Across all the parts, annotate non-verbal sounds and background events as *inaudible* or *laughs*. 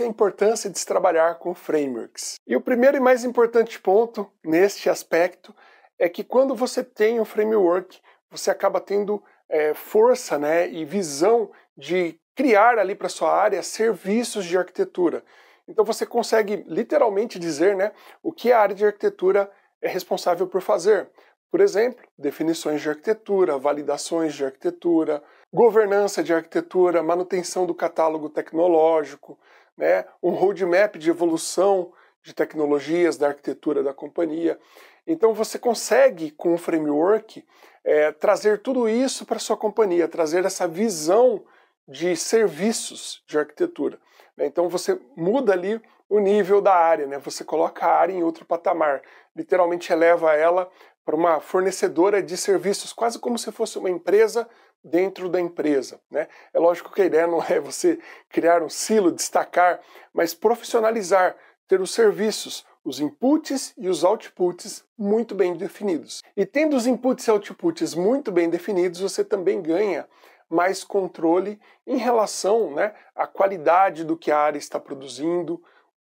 que é a importância de se trabalhar com frameworks. E o primeiro e mais importante ponto neste aspecto é que quando você tem um framework, você acaba tendo é, força né, e visão de criar ali para sua área serviços de arquitetura. Então você consegue literalmente dizer né, o que a área de arquitetura é responsável por fazer. Por exemplo, definições de arquitetura, validações de arquitetura, governança de arquitetura, manutenção do catálogo tecnológico, né, um roadmap de evolução de tecnologias, da arquitetura da companhia. Então você consegue, com o framework, é, trazer tudo isso para sua companhia, trazer essa visão de serviços de arquitetura. Né. Então você muda ali o nível da área, né? você coloca a área em outro patamar, literalmente eleva ela para uma fornecedora de serviços, quase como se fosse uma empresa dentro da empresa. Né? É lógico que a ideia *laughs* não é você criar um silo, destacar, mas profissionalizar, ter os serviços, os inputs e os outputs muito bem definidos. E tendo os inputs e outputs muito bem definidos, você também ganha mais controle em relação né, à qualidade do que a área está produzindo,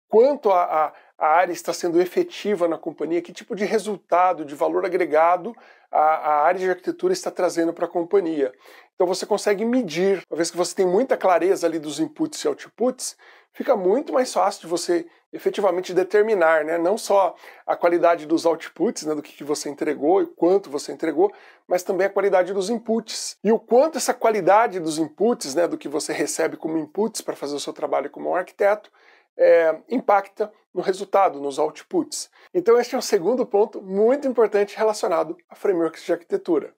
quanto a, a a área está sendo efetiva na companhia, que tipo de resultado, de valor agregado a, a área de arquitetura está trazendo para a companhia. Então você consegue medir, uma vez que você tem muita clareza ali dos inputs e outputs, fica muito mais fácil de você efetivamente determinar, né? não só a qualidade dos outputs, né? do que você entregou e quanto você entregou, mas também a qualidade dos inputs. E o quanto essa qualidade dos inputs, né? do que você recebe como inputs para fazer o seu trabalho como um arquiteto, é, impacta no resultado, nos outputs. Então, este é um segundo ponto muito importante relacionado a frameworks de arquitetura.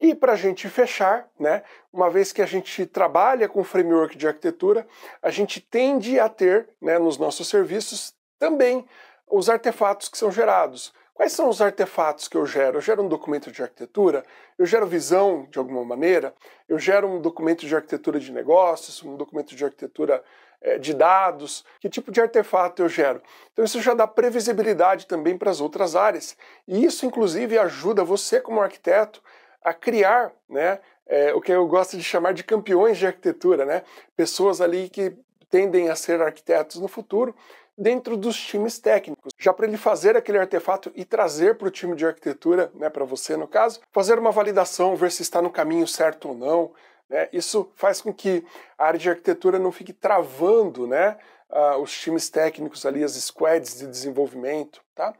E para a gente fechar, né, uma vez que a gente trabalha com framework de arquitetura, a gente tende a ter né, nos nossos serviços também os artefatos que são gerados. Quais são os artefatos que eu gero? Eu gero um documento de arquitetura, eu gero visão de alguma maneira, eu gero um documento de arquitetura de negócios, um documento de arquitetura é, de dados, que tipo de artefato eu gero? Então isso já dá previsibilidade também para as outras áreas. E isso, inclusive, ajuda você como arquiteto a criar né, é, o que eu gosto de chamar de campeões de arquitetura, né? pessoas ali que tendem a ser arquitetos no futuro dentro dos times técnicos. Já para ele fazer aquele artefato e trazer para o time de arquitetura, né, para você no caso, fazer uma validação, ver se está no caminho certo ou não. Né? Isso faz com que a área de arquitetura não fique travando né, uh, os times técnicos ali, as squads de desenvolvimento. Tá?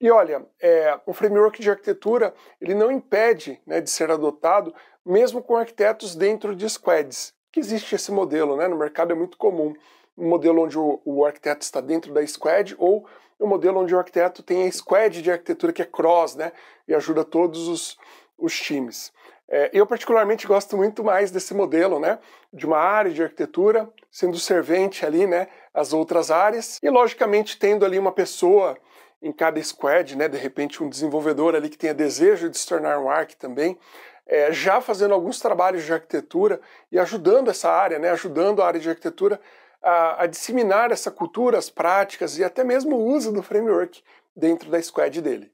E olha, é, framework de arquitetura ele não impede né, de ser adotado mesmo com arquitetos dentro de squads, que existe esse modelo, né, no mercado é muito comum um modelo onde o, o arquiteto está dentro da squad ou um modelo onde o arquiteto tem a squad de arquitetura que é cross, né? E ajuda todos os, os times. É, eu particularmente gosto muito mais desse modelo, né? De uma área de arquitetura sendo servente ali, né? As outras áreas e logicamente tendo ali uma pessoa em cada squad, né? De repente um desenvolvedor ali que tenha desejo de se tornar um arc também, é, já fazendo alguns trabalhos de arquitetura e ajudando essa área, né? Ajudando a área de arquitetura a, a disseminar essa cultura, as práticas e até mesmo o uso do framework dentro da squad dele.